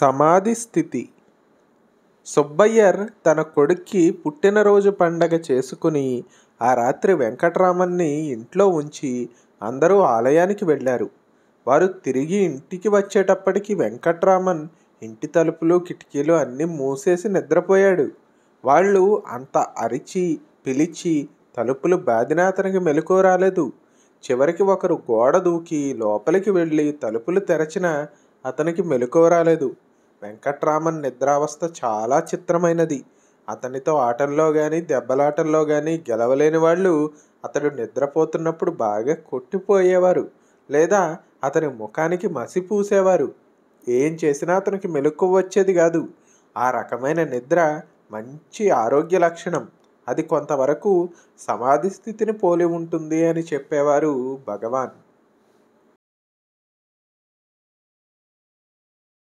సమాధి స్థితి సుబ్బయ్యర్ తన కొడుక్కి పుట్టినరోజు పండగ చేసుకుని ఆ రాత్రి వెంకట్రామన్ని ఇంట్లో ఉంచి అందరూ ఆలయానికి వెళ్ళారు వారు తిరిగి ఇంటికి వచ్చేటప్పటికి వెంకట్రామన్ ఇంటి తలుపులు కిటికీలు అన్నీ మూసేసి నిద్రపోయాడు వాళ్ళు అంత అరిచి పిలిచి తలుపులు బాధినాతనికి మెలకు రాలేదు చివరికి ఒకరు గోడ దూకి లోపలికి వెళ్ళి తలుపులు తెరచిన అతనికి మెలకువ రాలేదు వెంకట్రామన్ నిద్రావస్థ చాలా చిత్రమైనది అతనితో ఆటల్లో కానీ దెబ్బలాటల్లో కానీ గెలవలేని వాళ్ళు అతడు నిద్రపోతున్నప్పుడు బాగా కొట్టిపోయేవారు లేదా అతని ముఖానికి మసి పూసేవారు ఏం చేసినా అతనికి మెలకువ వచ్చేది కాదు ఆ రకమైన నిద్ర మంచి ఆరోగ్య లక్షణం అది కొంతవరకు సమాధి స్థితిని పోలి ఉంటుంది అని చెప్పేవారు భగవాన్